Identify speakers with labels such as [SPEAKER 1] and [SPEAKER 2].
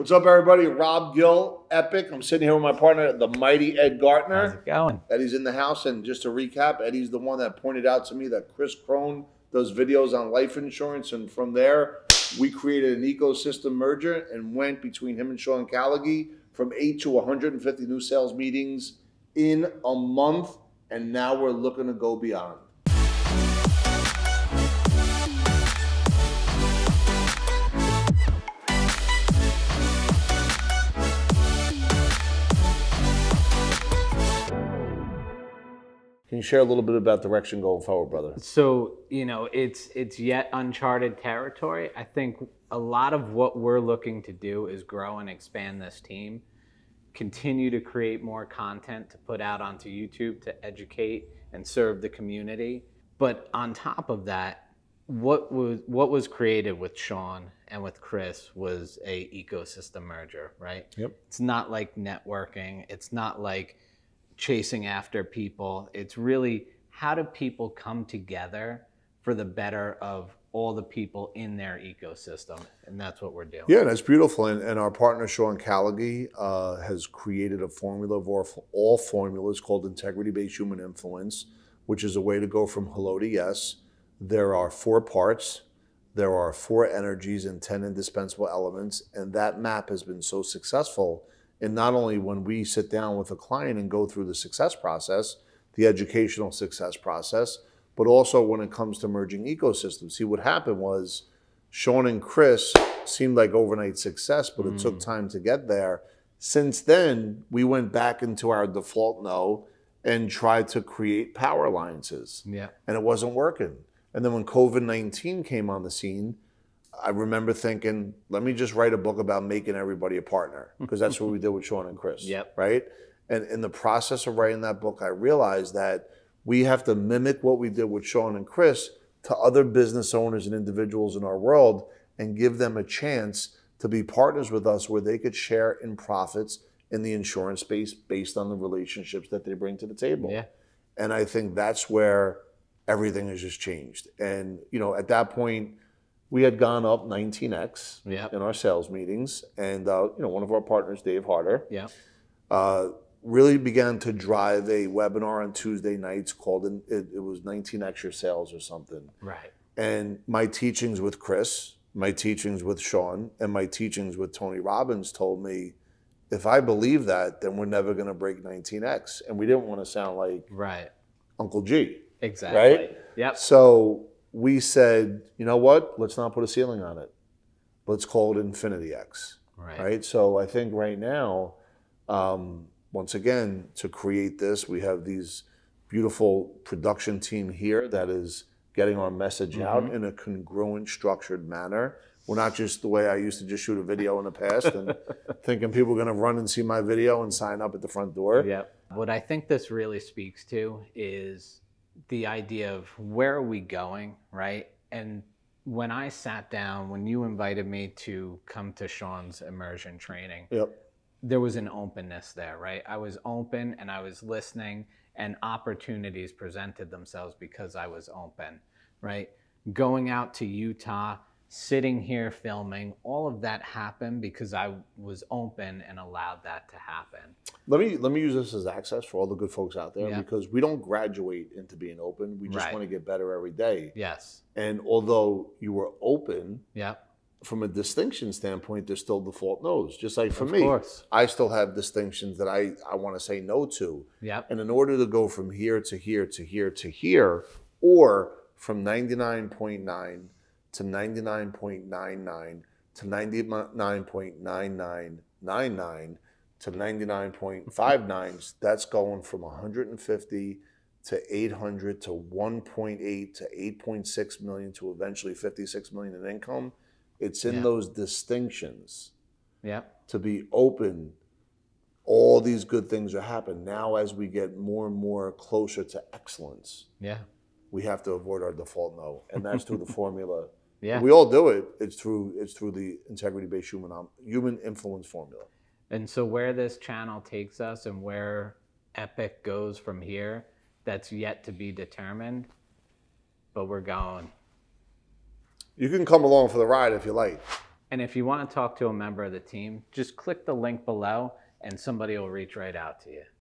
[SPEAKER 1] What's up, everybody? Rob Gill, Epic. I'm sitting here with my partner, the mighty Ed Gartner. How's it going? Eddie's in the house. And just to recap, Eddie's the one that pointed out to me that Chris Crone does videos on life insurance. And from there, we created an ecosystem merger and went between him and Sean Callagy from eight to 150 new sales meetings in a month. And now we're looking to go beyond. you share a little bit about direction going forward, brother?
[SPEAKER 2] So you know, it's it's yet uncharted territory. I think a lot of what we're looking to do is grow and expand this team, continue to create more content to put out onto YouTube to educate and serve the community. But on top of that, what was what was created with Sean and with Chris was a ecosystem merger, right? Yep. It's not like networking. It's not like chasing after people. It's really how do people come together for the better of all the people in their ecosystem, and that's what we're doing. Yeah, that's
[SPEAKER 1] beautiful. And, and our partner Sean Callaghy uh, has created a formula for all formulas called integrity-based human influence, which is a way to go from hello to yes. There are four parts. There are four energies and ten indispensable elements, and that map has been so successful and not only when we sit down with a client and go through the success process, the educational success process, but also when it comes to merging ecosystems. See, what happened was Sean and Chris seemed like overnight success, but it took mm. time to get there. Since then, we went back into our default no and tried to create power alliances. Yeah. And it wasn't working. And then when COVID 19 came on the scene, I remember thinking, let me just write a book about making everybody a partner because that's what we did with Sean and Chris. Yep. Right. And in the process of writing that book, I realized that we have to mimic what we did with Sean and Chris to other business owners and individuals in our world and give them a chance to be partners with us where they could share in profits in the insurance space based on the relationships that they bring to the table. Yeah. And I think that's where everything has just changed. And you know, at that point, we had gone up 19x in our sales meetings, and uh, you know one of our partners, Dave Harder, yeah, uh, really began to drive a webinar on Tuesday nights called it, it, was 19x your sales or something, right? And my teachings with Chris, my teachings with Sean, and my teachings with Tony Robbins told me. If I believe that, then we're never going to break 19x, and we didn't want to sound like right. Uncle G. Exactly. Right. Yep. So we said, you know what? Let's not put a ceiling on it. Let's call it Infinity X. Right. right? So I think right now, um, once again, to create this, we have these beautiful production team here that is getting our message mm-hmm. out in a congruent, structured manner. We're not just the way I used to just shoot a video in the past and thinking people are going to run and see my video and sign up at the front door. Yep.
[SPEAKER 2] What I think this really speaks to is the idea of where are we going, right? And when I sat down, when you invited me to come to Sean's immersion training, yep. there was an openness there, right? I was open and I was listening, and opportunities presented themselves because I was open, right? Going out to Utah sitting here filming, all of that happened because I was open and allowed that to happen.
[SPEAKER 1] Let me let me use this as access for all the good folks out there yeah. because we don't graduate into being open. We just right. want to get better every day. Yes. And although you were open, yeah. From a distinction standpoint, there's still default no's. Just like for of me, course. I still have distinctions that I, I want to say no to. Yeah. And in order to go from here to here to here to here, or from 99.9 to 99.99 to 99.9999 to 99.59. That's going from 150 to 800 to 1.8 to 8.6 million to eventually 56 million in income. It's in yeah. those distinctions. Yeah. To be open, all these good things are happening. Now, as we get more and more closer to excellence, yeah, we have to avoid our default no. And that's through the formula yeah. We all do it. It's through it's through the integrity based human um, human influence formula.
[SPEAKER 2] And so where this channel takes us and where Epic goes from here, that's yet to be determined. But we're going. You can come along for the ride if you like. And if you want to talk to a member of the team, just click the link below and somebody will reach right out to you.